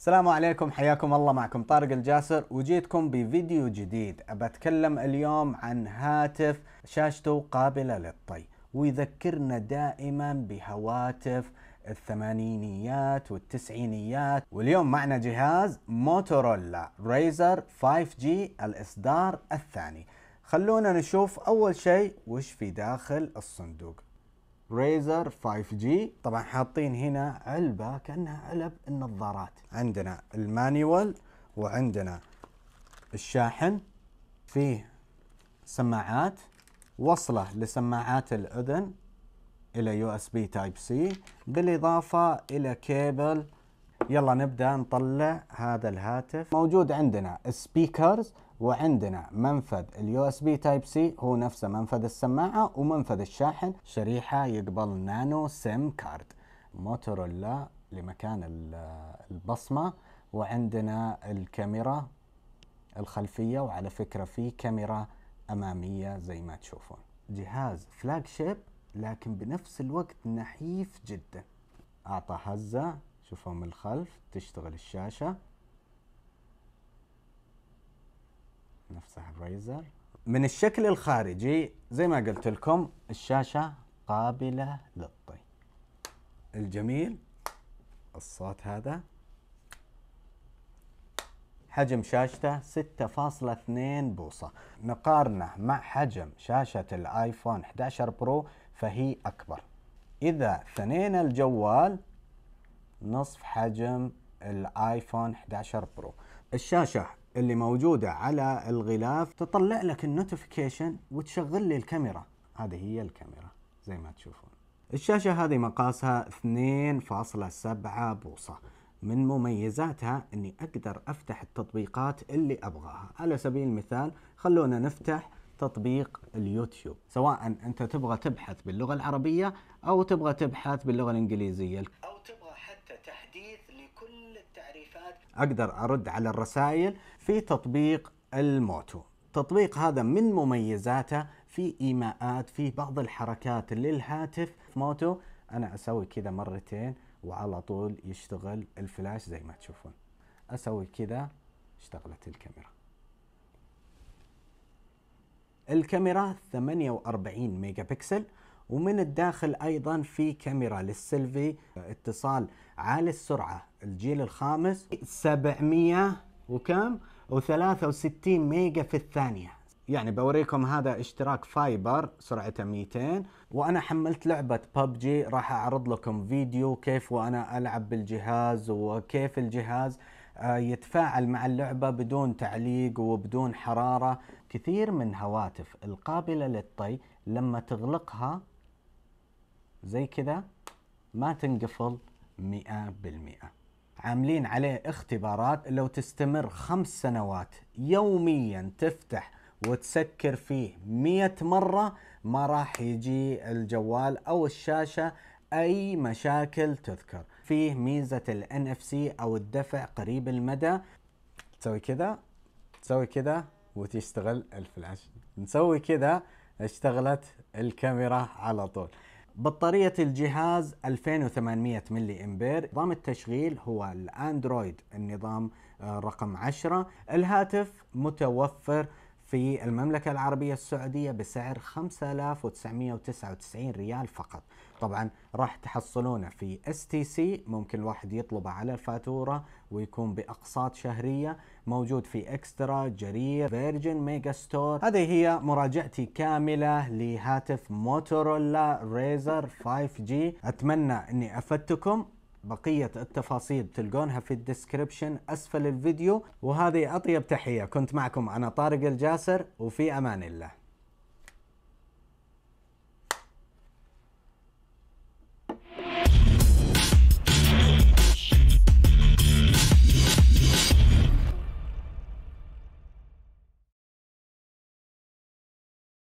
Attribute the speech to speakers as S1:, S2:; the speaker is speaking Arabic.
S1: السلام عليكم حياكم الله معكم طارق الجاسر وجيتكم بفيديو جديد أتكلم اليوم عن هاتف شاشته قابلة للطي ويذكرنا دائما بهواتف الثمانينيات والتسعينيات واليوم معنا جهاز موتورولا ريزر 5G الإصدار الثاني خلونا نشوف أول شيء وش في داخل الصندوق ريزر 5G طبعا حاطين هنا علبة كأنها علب النظارات عندنا المانيوال وعندنا الشاحن فيه سماعات وصله لسماعات الأذن إلى USB Type-C بالإضافة إلى كيبل يلا نبدا نطلع هذا الهاتف موجود عندنا سبيكرز وعندنا منفذ اليو اس بي تايب سي هو نفسه منفذ السماعه ومنفذ الشاحن شريحه يقبل نانو سيم كارد موتورولا لمكان البصمه وعندنا الكاميرا الخلفيه وعلى فكره في كاميرا اماميه زي ما تشوفون جهاز فلاج شيب لكن بنفس الوقت نحيف جدا اعطى هزه شوفوا من الخلف تشتغل الشاشة نفتح الريزر من الشكل الخارجي زي ما قلت لكم الشاشة قابلة للطي الجميل الصوت هذا حجم شاشته 6.2 بوصة نقارنه مع حجم شاشة الايفون 11 برو فهي أكبر إذا ثنينا الجوال نصف حجم الايفون 11 برو الشاشه اللي موجوده على الغلاف تطلع لك النوتيفيكيشن وتشغل لي الكاميرا هذه هي الكاميرا زي ما تشوفون الشاشه هذه مقاسها 2.7 بوصه من مميزاتها اني اقدر افتح التطبيقات اللي ابغاها على سبيل المثال خلونا نفتح تطبيق اليوتيوب سواء انت تبغى تبحث باللغه العربيه او تبغى تبحث باللغه الانجليزيه التعريفات اقدر ارد على الرسائل في تطبيق الموتو التطبيق هذا من مميزاته في ايماءات في بعض الحركات للهاتف موتو انا اسوي كذا مرتين وعلى طول يشتغل الفلاش زي ما تشوفون اسوي كذا اشتغلت الكاميرا الكاميرا 48 ميجا بكسل ومن الداخل ايضا في كاميرا للسيلفي اتصال عالي السرعه الجيل الخامس 700 وكم و63 ميجا في الثانيه يعني بوريكم هذا اشتراك فايبر سرعته 200 وانا حملت لعبه ببجي راح اعرض لكم فيديو كيف وانا العب بالجهاز وكيف الجهاز آه، يتفاعل مع اللعبه بدون تعليق وبدون حراره كثير من هواتف القابله للطي لما تغلقها زي كذا ما تنقفل 100% عاملين عليه اختبارات لو تستمر خمس سنوات يوميا تفتح وتسكر فيه 100 مرة ما راح يجي الجوال أو الشاشة أي مشاكل تذكر فيه ميزة الـ NFC أو الدفع قريب المدى تسوي كذا تسوي كذا وتشتغل الفلاش نسوي كذا اشتغلت الكاميرا على طول بطارية الجهاز 2800 ملي امبير نظام التشغيل هو الاندرويد النظام آه، رقم 10 الهاتف متوفر في المملكة العربية السعودية بسعر 5999 ريال فقط طبعا راح تحصلونه في اس تي سي ممكن الواحد يطلبه على الفاتورة ويكون بأقساط شهرية موجود في اكسترا جرير فيرجن ميجا ستور هذه هي مراجعتي كاملة لهاتف موتورولا ريزر 5G أتمنى أني أفدتكم بقية التفاصيل تلقونها في الديسكريبشن أسفل الفيديو وهذه أطيب تحية كنت معكم أنا طارق الجاسر وفي أمان الله